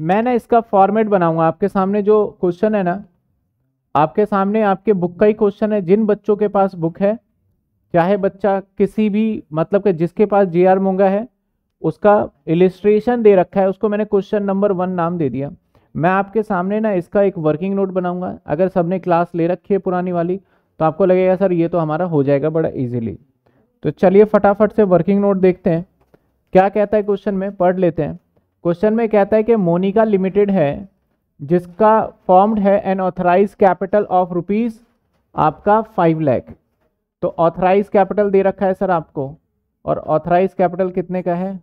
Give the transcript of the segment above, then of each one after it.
मैं ना इसका फॉर्मेट बनाऊंगा आपके सामने जो क्वेश्चन है ना आपके सामने आपके बुक का ही क्वेश्चन है जिन बच्चों के पास बुक है चाहे बच्चा किसी भी मतलब के जिसके पास जे आर मोंगा है उसका इलिस्ट्रेशन दे रखा है उसको मैंने क्वेश्चन नंबर वन नाम दे दिया मैं आपके सामने ना इसका एक वर्किंग नोट बनाऊंगा अगर सबने क्लास ले रखी है पुरानी वाली तो आपको लगेगा सर ये तो हमारा हो जाएगा बड़ा इजीली तो चलिए फटाफट से वर्किंग नोट देखते हैं क्या कहता है क्वेश्चन में पढ़ लेते हैं क्वेश्चन में कहता है कि मोनिका लिमिटेड है जिसका फॉर्म्ड है an authorise capital of rupees आपका फाइव लैख तो ऑथराइज कैपिटल दे रखा है सर आपको और ऑथराइज कैपिटल कितने का है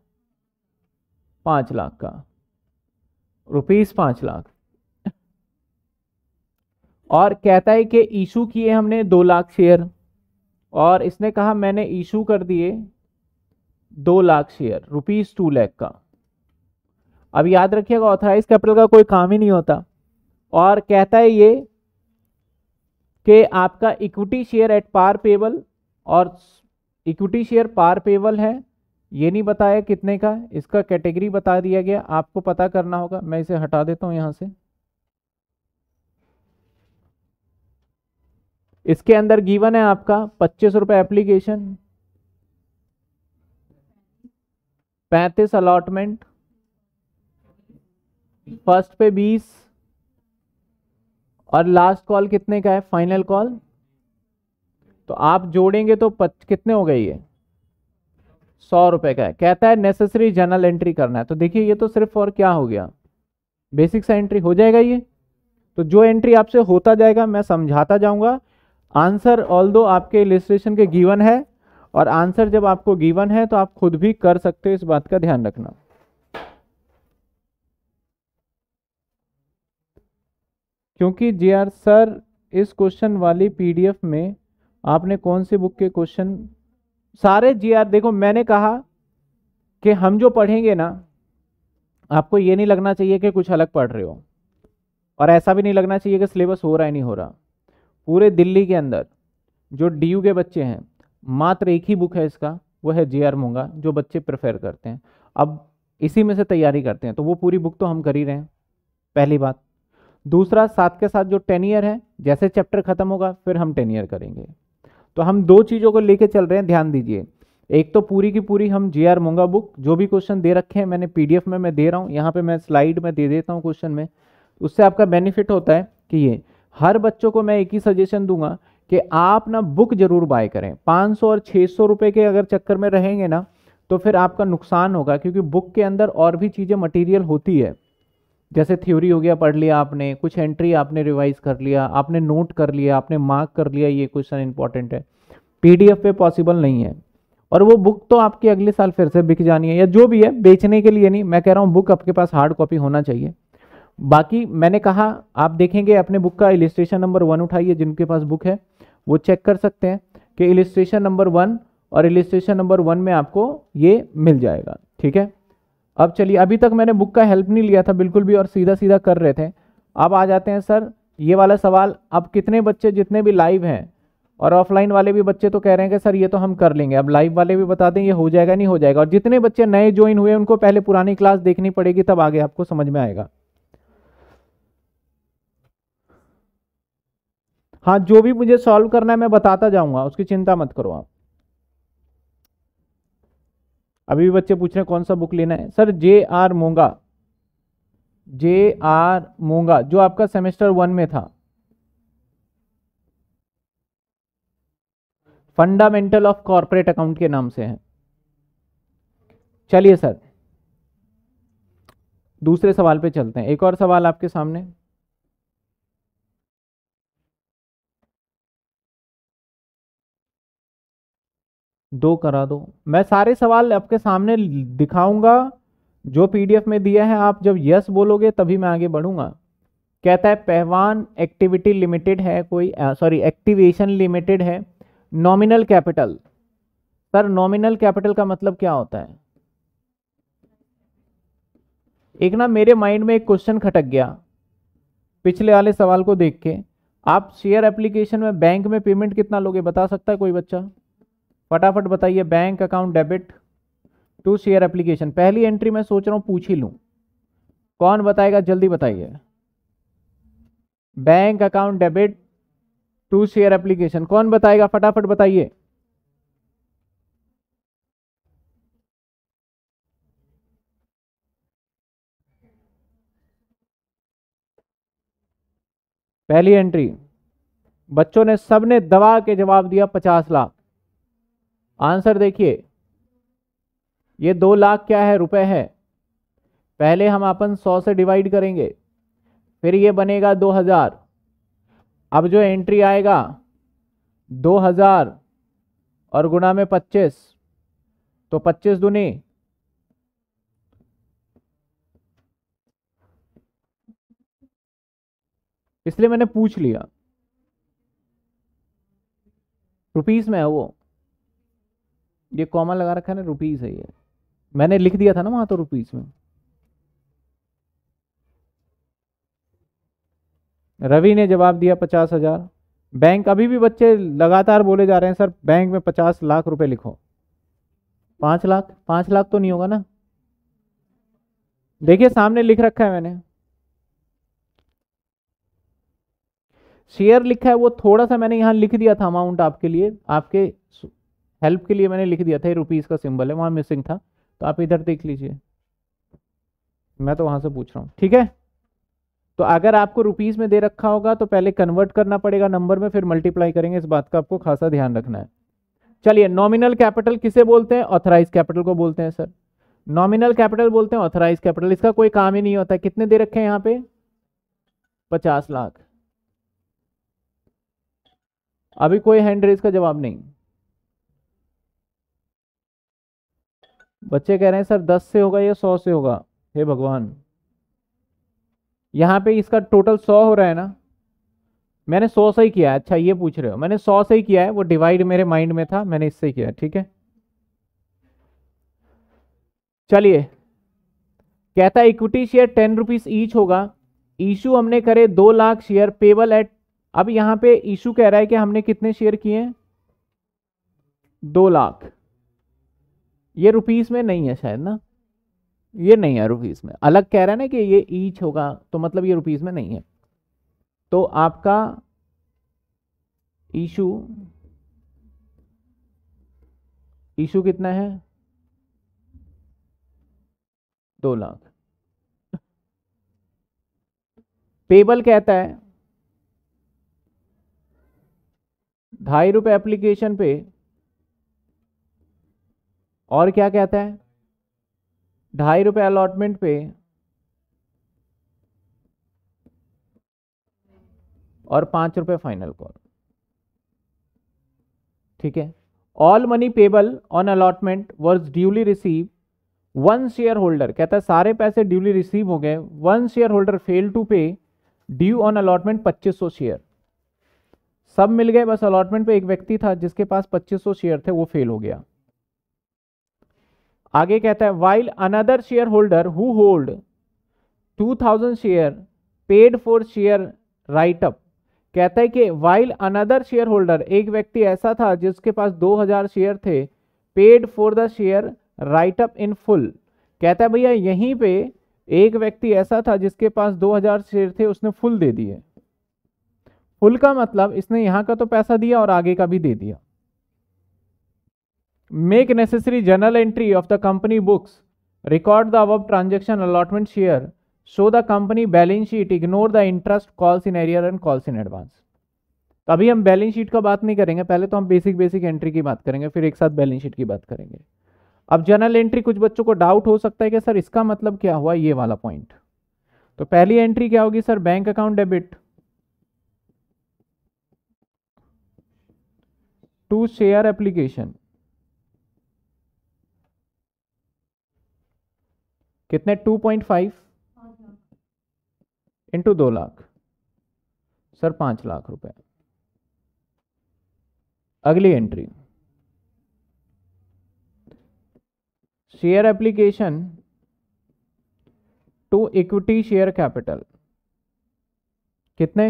पाँच लाख का रुपीज़ पाँच लाख और कहता है कि इशू किए हमने दो लाख शेयर और इसने कहा मैंने इशू कर दिए दो lakh share rupees two lakh का अब याद रखिएगा ऑथराइज कैपिटल का कोई काम ही नहीं होता और कहता है ये कि आपका equity share at par payable और इक्विटी शेयर पार पेबल है ये नहीं बताया कितने का इसका कैटेगरी बता दिया गया आपको पता करना होगा मैं इसे हटा देता हूँ यहाँ से इसके अंदर गिवन है आपका पच्चीस रुपये एप्लीकेशन पैंतीस अलॉटमेंट फर्स्ट पे बीस और लास्ट कॉल कितने का है फाइनल कॉल तो आप जोड़ेंगे तो पच, कितने हो गए ये सौ रुपए का है कहता है नेसेसरी जनरल एंट्री करना है तो देखिए ये तो सिर्फ और क्या हो गया बेसिक सा एंट्री हो जाएगा ये तो जो एंट्री आपसे होता जाएगा मैं समझाता जाऊंगा आंसर ऑल दो आपके इलिस्ट्रेशन के गिवन है और आंसर जब आपको गिवन है तो आप खुद भी कर सकते हो इस बात का ध्यान रखना क्योंकि जे आर सर इस क्वेश्चन वाली पीडीएफ में आपने कौन सी बुक के क्वेश्चन सारे जी आर देखो मैंने कहा कि हम जो पढ़ेंगे ना आपको ये नहीं लगना चाहिए कि कुछ अलग पढ़ रहे हो और ऐसा भी नहीं लगना चाहिए कि सिलेबस हो रहा है नहीं हो रहा पूरे दिल्ली के अंदर जो डी के बच्चे हैं मात्र एक ही बुक है इसका वो है जे आर मूंगा जो बच्चे प्रेफर करते हैं अब इसी में से तैयारी करते हैं तो वो पूरी बुक तो हम कर ही रहे हैं पहली बात दूसरा साथ के साथ जो टेन ईयर है जैसे चैप्टर खत्म होगा फिर हम टेन ईयर करेंगे तो हम दो चीज़ों को लेके चल रहे हैं ध्यान दीजिए एक तो पूरी की पूरी हम जे आर मोंगा बुक जो भी क्वेश्चन दे रखे हैं मैंने पीडीएफ में मैं दे रहा हूँ यहाँ पे मैं स्लाइड में दे देता हूँ क्वेश्चन में उससे आपका बेनिफिट होता है कि ये हर बच्चों को मैं एक ही सजेशन दूंगा कि आप ना बुक जरूर बाय करें 500 और 600 रुपए के अगर चक्कर में रहेंगे ना तो फिर आपका नुकसान होगा क्योंकि बुक के अंदर और भी चीज़ें मटेरियल होती है जैसे थ्योरी हो गया पढ़ लिया आपने कुछ एंट्री आपने रिवाइज कर लिया आपने नोट कर लिया आपने मार्क कर लिया ये क्वेश्चन इंपॉर्टेंट है पीडीएफ पे पॉसिबल नहीं है और वो बुक तो आपकी अगले साल फिर से बिक जानी है या जो भी है बेचने के लिए नहीं मैं कह रहा हूँ बुक आपके पास हार्ड कॉपी होना चाहिए बाकी मैंने कहा आप देखेंगे अपने बुक का इलिस्ट्रेशन नंबर वन उठाइए जिनके पास बुक है वो चेक कर सकते हैं कि इलिस्ट्रेशन नंबर वन और इलिस्ट्रेशन नंबर वन में आपको ये मिल जाएगा ठीक है अब चलिए अभी तक मैंने बुक का हेल्प नहीं लिया था बिल्कुल भी और सीधा सीधा कर रहे थे अब आ जाते हैं सर ये वाला सवाल अब कितने बच्चे जितने भी लाइव हैं और ऑफलाइन वाले भी बच्चे तो कह रहे हैं कि सर ये तो हम कर लेंगे अब लाइव वाले भी बता दें ये हो जाएगा नहीं हो जाएगा और जितने बच्चे नए ज्वाइन हुए उनको पहले पुरानी क्लास देखनी पड़ेगी तब आगे आपको समझ में आएगा हाँ जो भी मुझे सॉल्व करना है मैं बताता जाऊंगा उसकी चिंता मत करो आप अभी भी बच्चे पूछ रहे हैं कौन सा बुक लेना है sir J R Monga J R Monga जो आपका सेमेस्टर वन में था फंडामेंटल ऑफ कॉरपोरेट अकाउंट के नाम से है चलिए सर दूसरे सवाल पे चलते हैं एक और सवाल आपके सामने दो करा दो मैं सारे सवाल आपके सामने दिखाऊंगा जो पीडीएफ में दिया है आप जब यस बोलोगे तभी मैं आगे बढ़ूंगा कहता है पहवान एक्टिविटी लिमिटेड है कोई सॉरी एक्टिवेशन लिमिटेड है nominal capital sir nominal capital का मतलब क्या होता है एक ना मेरे माइंड में एक क्वेश्चन खटक गया पिछले वाले सवाल को देख के आप शेयर एप्लीकेशन में बैंक में पेमेंट कितना लोगे बता सकता है कोई बच्चा फटाफट बताइए bank account debit to share application पहली एंट्री मैं सोच रहा हूँ पूछ ही लूँ कौन बताएगा जल्दी बताइए bank account debit to share application कौन बताएगा फटाफट बताइए पहली एंट्री बच्चों ने सबने दबा के जवाब दिया पचास लाख आंसर देखिए ये दो लाख क्या है रुपए है पहले हम अपन सौ से डिवाइड करेंगे फिर ये बनेगा दो हज़ार अब जो एंट्री आएगा दो हज़ार और गुणा में पच्चीस तो पच्चीस दुनी इसलिए मैंने पूछ लिया रुपीस में है वो ये कॉमा लगा रखा है ना रुपीज़ है ये मैंने लिख दिया था ना वहां तो रुपीज़ में रवि ने जवाब दिया पचास हज़ार बैंक अभी भी बच्चे लगातार बोले जा रहे हैं सर बैंक में पचास लाख रुपए लिखो पांच लाख पांच लाख तो नहीं होगा ना देखिए सामने लिख रखा है मैंने शेयर लिखा है वो थोड़ा सा मैंने यहां लिख दिया था अमाउंट आपके लिए आपके हेल्प के लिए मैंने लिख दिया था रुपीज़ का सिंबल है वहाँ मिसिंग था तो आप इधर देख लीजिए मैं तो वहाँ से पूछ रहा हूँ ठीक है तो अगर आपको रुपीज़ में दे रखा होगा तो पहले कन्वर्ट करना पड़ेगा नंबर में फिर मल्टीप्लाई करेंगे इस बात का आपको खासा ध्यान रखना है चलिए नॉमिनल कैपिटल किसे बोलते हैं ऑथराइज कैपिटल को बोलते हैं सर नॉमिनल कैपिटल बोलते हैं ऑथराइज कैपिटल इसका कोई काम ही नहीं होता कितने दे रखे हैं यहाँ पे पचास लाख अभी कोई हैंड रेज का जवाब नहीं बच्चे कह रहे हैं सर दस से होगा या सौ से होगा हे भगवान यहाँ पे इसका टोटल सौ हो रहा है ना मैंने सौ से ही किया है अच्छा ये पूछ रहे हो मैंने सौ से ही किया है वो डिवाइड मेरे माइंड में था मैंने इससे किया ठीक है चलिए कहता है equity share ten rupees each होगा इशू हमने करे दो लाख शेयर पेबल एट अब यहाँ पे इशू कह रहा है कि हमने कितने शेयर किए दो लाख ये रुपीस में नहीं है शायद ना ये नहीं है रुपीस में अलग कह रहा है ना कि ये ईच होगा तो मतलब ये रुपीज़ में नहीं है तो आपका ईशू ईशू कितना है दो लाख पेबल कहता है ढाई रुपए एप्लीकेशन पे और क्या कहता है ढाई रुपए अलॉटमेंट पे और पांच रुपए फाइनल कॉल ठीक है all money payable on allotment was duly receive one share holder कहता है सारे पैसे ड्यूली रिसीव हो गए one share holder fail to pay due on allotment 2500 share सब मिल गए बस अलॉटमेंट पे एक व्यक्ति था जिसके पास 2500 शेयर थे वो फेल हो गया आगे कहता है while another share holder who hold two thousand share paid for share right up कहता है कि वाइल अनदर शेयर होल्डर एक व्यक्ति ऐसा था जिसके पास 2000 शेयर थे paid for the share right up in full कहता है भैया यहीं पे एक व्यक्ति ऐसा था जिसके पास 2000 शेयर थे उसने फुल दे दिए फुल का मतलब इसने यहाँ का तो पैसा दिया और आगे का भी दे दिया make necessary journal entry of the company books record the above transaction allotment share show the company balance sheet ignore the interest calls in arrear and calls in advance तो अभी हम बैलेंस शीट का बात नहीं करेंगे पहले तो हम बेसिक बेसिक एंट्री की बात करेंगे फिर एक साथ बैलेंस शीट की बात करेंगे अब जर्नल एंट्री कुछ बच्चों को डाउट हो सकता है कि सर इसका मतलब क्या हुआ ये वाला पॉइंट तो पहली एंट्री क्या होगी sir bank account debit to share application कितने टू पॉइंट फाइव इंटू दो लाख सर पाँच लाख रुपए अगली entry share application to equity share capital कितने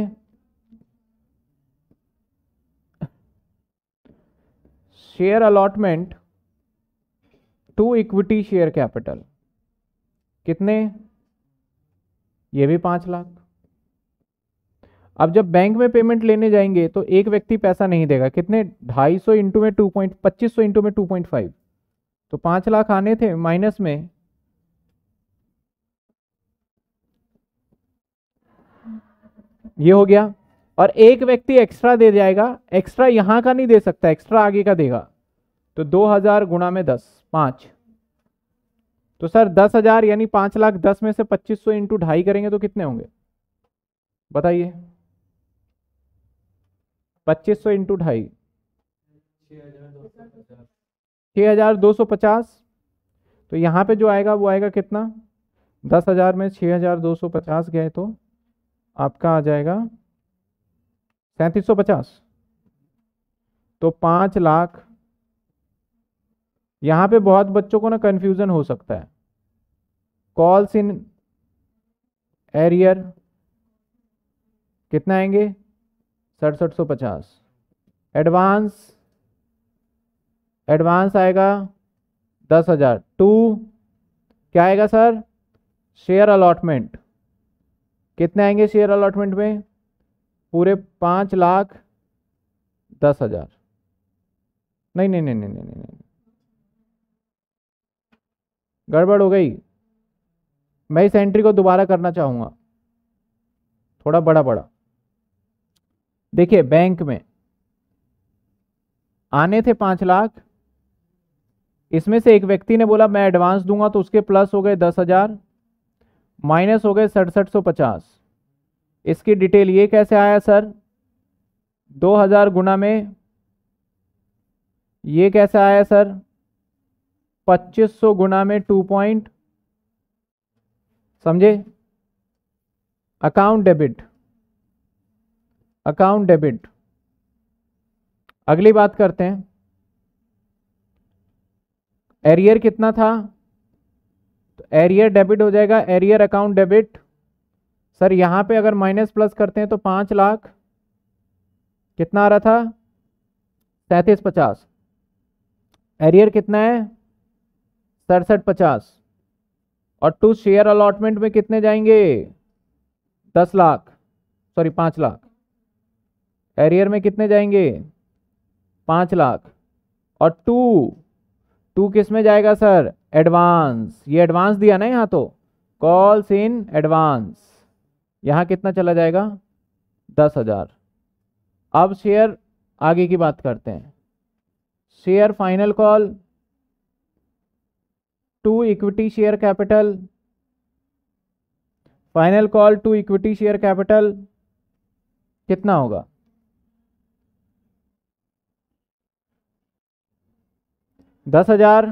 share allotment to equity share capital कितने ये भी पांच लाख अब जब बैंक में पेमेंट लेने जाएंगे तो एक व्यक्ति पैसा नहीं देगा कितने ढाई सौ इंटू में टू पॉइंट पच्चीस सौ इंटू में टू पॉइंट फाइव तो पांच लाख आने थे माइनस में ये हो गया और एक व्यक्ति एक्स्ट्रा दे जाएगा एक्स्ट्रा यहां का नहीं दे सकता एक्स्ट्रा आगे का देगा तो दो हजार गुणा में दस पांच तो सर दस हजार यानी पांच लाख दस में से पच्चीस सौ इंटू ढाई करेंगे तो कितने होंगे बताइए पच्चीस सौ इंटू ढाई छ हजार दो सौ पचास तो यहाँ पे जो आएगा वो आएगा कितना दस हजार में छः हजार दो सौ पचास गए तो आपका आ जाएगा सैंतीस सौ पचास तो पाँच लाख यहाँ पे बहुत बच्चों को ना कन्फ्यूज़न हो सकता है कॉल्स इन एरियर कितना आएंगे सड़सठ सौ पचास एडवांस एडवांस आएगा दस हज़ार टू क्या आएगा सर शेयर अलॉटमेंट कितने आएंगे शेयर अलॉटमेंट में पूरे पाँच लाख दस हज़ार नहीं नहीं नहीं नहीं नहीं नहीं गड़बड़ हो गई मैं इस एंट्री को दोबारा करना चाहूँगा थोड़ा बड़ा बड़ा देखिए बैंक में आने थे पाँच लाख इसमें से एक व्यक्ति ने बोला मैं एडवांस दूंगा तो उसके प्लस हो गए दस हज़ार माइनस हो गए सड़सठ सौ पचास इसकी डिटेल ये कैसे आया सर दो हज़ार गुना में ये कैसे आया सर पच्चीस सौ गुना में टू पॉइंट समझे अकाउंट डेबिट अकाउंट डेबिट अगली बात करते हैं एरियर कितना था तो एरियर डेबिट हो जाएगा एरियर अकाउंट डेबिट सर यहां पे अगर माइनस प्लस करते हैं तो पांच लाख कितना आ रहा था सैतीस पचास एरियर कितना है सड़सठ पचास और टू शेयर अलॉटमेंट में कितने जाएंगे दस लाख सॉरी पाँच लाख एरियर में कितने जाएंगे पाँच लाख और टू टू किस में जाएगा सर एडवांस ये एडवांस दिया ना यहाँ तो कॉल्स इन एडवांस यहाँ कितना चला जाएगा दस हजार अब शेयर आगे की बात करते हैं share final call to equity share capital final call to equity share capital कितना होगा दस हजार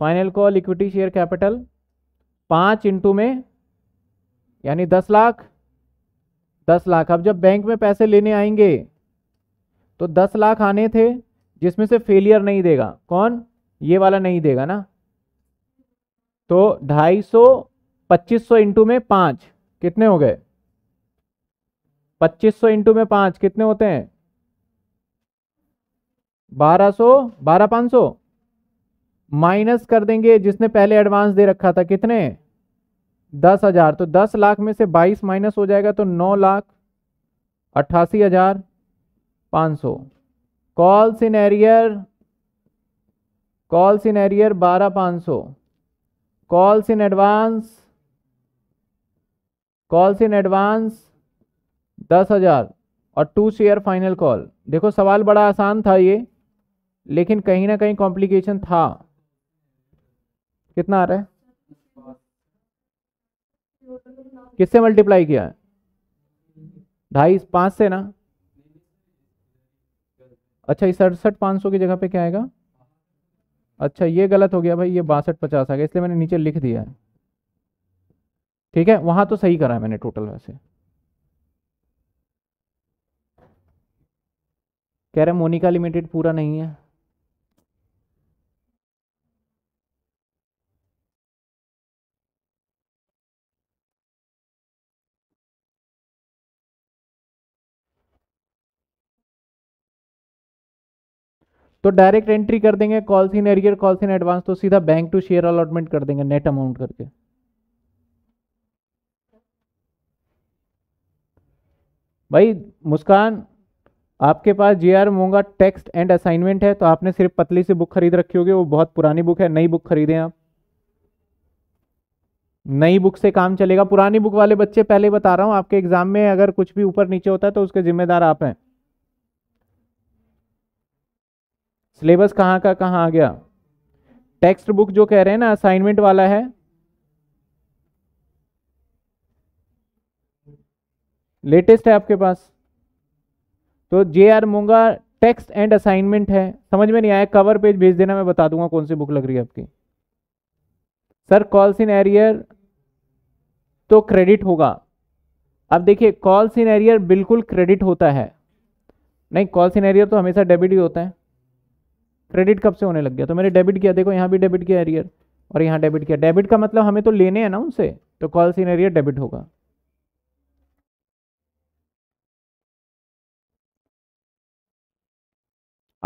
final call equity share capital पांच इंटू में यानी दस लाख दस लाख अब जब बैंक में पैसे लेने आएंगे तो दस लाख आने थे जिसमें से फेलियर नहीं देगा कौन ये वाला नहीं देगा ना तो ढाई सौ पच्चीस सौ इंटू में पांच कितने हो गए पच्चीस सौ इंटू में पांच कितने होते हैं बारह सो बारह पांच सो माइनस कर देंगे जिसने पहले एडवांस दे रखा था कितने दस हज़ार तो दस लाख में से बाईस माइनस हो जाएगा तो नौ लाख अट्ठासी हज़ार पाँच सौ calls in arrear calls in arrear बारह पाँच सौ calls in advance calls in advance दस हज़ार और टू शेयर फाइनल कॉल देखो सवाल बड़ा आसान था ये लेकिन कहीं ना कहीं कॉम्प्लिकेशन था कितना आ रहा है किससे मल्टीप्लाई किया है ढाई पाँच से ना अच्छा ये सड़सठ पाँच सौ की जगह पे क्या आएगा अच्छा ये गलत हो गया भाई ये बासठ पचास आ गया इसलिए मैंने नीचे लिख दिया है ठीक है वहां तो सही करा है मैंने टोटल वैसे कह रहे मोनिका लिमिटेड पूरा नहीं है तो डायरेक्ट एंट्री कर देंगे calls in arrear calls in advance तो सीधा बैंक टू शेयर अलॉटमेंट कर देंगे नेट अमाउंट करके भाई मुस्कान आपके पास J R Monga text and assignment है तो आपने सिर्फ पतली सी बुक खरीद रखी होगी वो बहुत पुरानी बुक है नई बुक खरीदें आप नई बुक से काम चलेगा पुरानी बुक वाले बच्चे पहले बता रहा हूँ आपके एग्जाम में अगर कुछ भी ऊपर नीचे होता है तो उसके जिम्मेदार आप हैं सिलेबस कहाँ का कहाँ आ गया टेक्स्ट बुक जो कह रहे हैं ना असाइनमेंट वाला है लेटेस्ट है आपके पास तो J R Monga text and assignment है समझ में नहीं आया कवर पेज भेज देना मैं बता दूंगा कौन सी बुक लग रही है आपकी सर कॉल्स इन एरियर तो क्रेडिट होगा अब देखिए कॉल्स इन एरियर बिल्कुल क्रेडिट होता है नहीं कॉल्स इन एरियर तो हमेशा डेबिट ही होता है क्रेडिट कब से होने लग गया तो मैंने डेबिट किया देखो यहाँ भी डेबिट किया एरियर और यहाँ डेबिट किया डेबिट का मतलब हमें तो लेने हैं ना उनसे तो कॉल सीन एरियर डेबिट होगा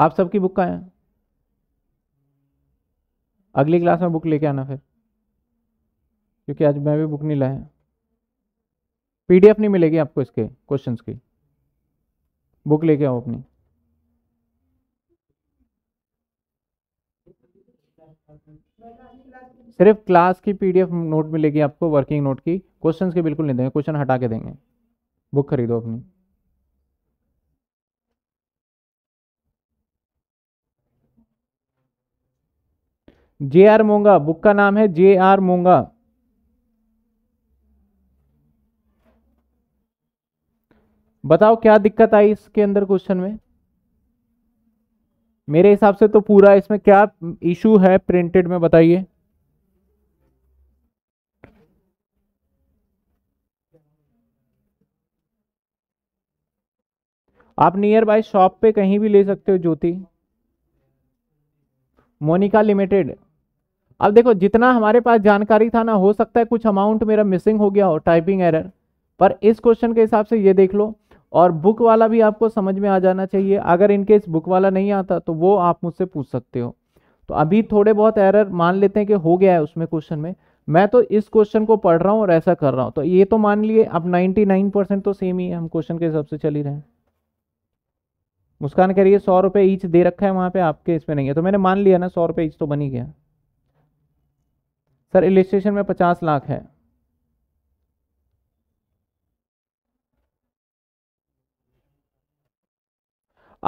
आप सबकी बुक कहाँ है अगली क्लास में बुक लेके आना फिर क्योंकि आज मैं भी बुक नहीं लाया पीडीएफ नहीं मिलेगी आपको इसके क्वेश्चंस की बुक लेके आओ अपनी सिर्फ क्लास की पीडीएफ नोट मिलेगी आपको वर्किंग नोट की क्वेश्चंस के बिल्कुल नहीं देंगे क्वेश्चन हटा के देंगे बुक खरीदो अपनी जे आर मोंगा बुक का नाम है जे आर मोंगा बताओ क्या दिक्कत आई इसके अंदर क्वेश्चन में मेरे हिसाब से तो पूरा इसमें क्या इशू है प्रिंटेड में बताइए आप नियर बाय शॉप पे कहीं भी ले सकते हो ज्योति मोनिका लिमिटेड अब देखो जितना हमारे पास जानकारी था ना हो सकता है कुछ अमाउंट मेरा मिसिंग हो गया हो टाइपिंग एरर पर इस क्वेश्चन के हिसाब से ये देख लो और बुक वाला भी आपको समझ में आ जाना चाहिए अगर इनकेस बुक वाला नहीं आता तो वो आप मुझसे पूछ सकते हो तो अभी थोड़े बहुत एरर मान लेते हैं कि हो गया है उसमें क्वेश्चन में मैं तो इस क्वेश्चन को पढ़ रहा हूँ और ऐसा कर रहा हूँ तो ये तो मान लिए अब 99 परसेंट तो सेम ही है हम क्वेश्चन के हिसाब से चल ही रहे हैं मुस्कान कह रही है सौ रुपये ईच दे रखा है वहाँ पे आपके इसमें नहीं है तो मैंने मान लिया ना सौ रुपये ईच तो बनी गया सर इलिस्ट्रेशन में पचास लाख है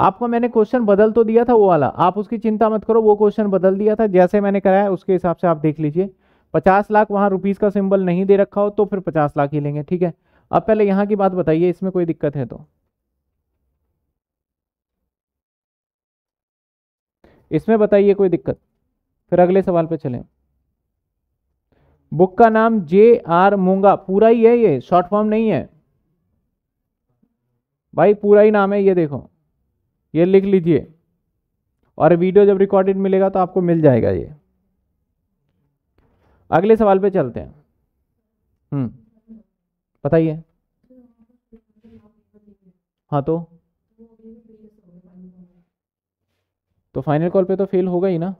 आपको मैंने क्वेश्चन बदल तो दिया था वो वाला आप उसकी चिंता मत करो वो क्वेश्चन बदल दिया था जैसे मैंने कराया उसके हिसाब से आप देख लीजिए पचास लाख वहां रुपीज़ का सिंबल नहीं दे रखा हो तो फिर पचास लाख ही लेंगे ठीक है अब पहले यहां की बात बताइए इसमें कोई दिक्कत है तो इसमें बताइए कोई दिक्कत फिर अगले सवाल पे चलें बुक का नाम जे आर मूंगा पूरा ही है ये शॉर्ट फॉर्म नहीं है भाई पूरा ही नाम है ये देखो ये लिख लीजिए और वीडियो जब रिकॉर्डेड मिलेगा तो आपको मिल जाएगा ये अगले सवाल पे चलते हैं हम्म बताइए हाँ तो तो फाइनल कॉल पे तो फेल होगा ही ना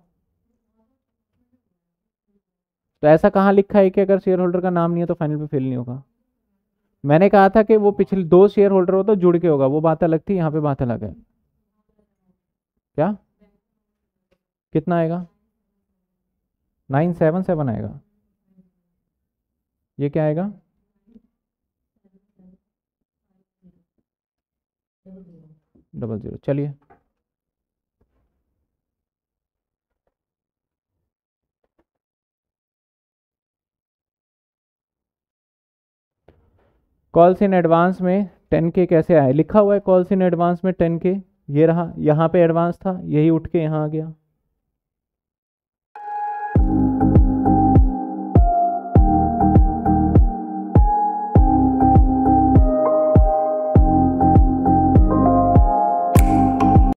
तो ऐसा कहाँ लिखा है कि अगर शेयर होल्डर का नाम नहीं है तो फाइनल पे फेल नहीं होगा मैंने कहा था कि वो पिछले दो शेयर होल्डर हो तो जुड़ के होगा वो बात अलग थी यहाँ पे बात अलग है क्या कितना आएगा नाइन सेवन सेवन आएगा ये क्या आएगा डबल जीरो चलिए कॉल्स इन एडवांस में टेन के कैसे आए लिखा हुआ है कॉल्स इन एडवांस में टेन के ये रहा यहाँ पे एडवांस था यही उठ के यहाँ आ गया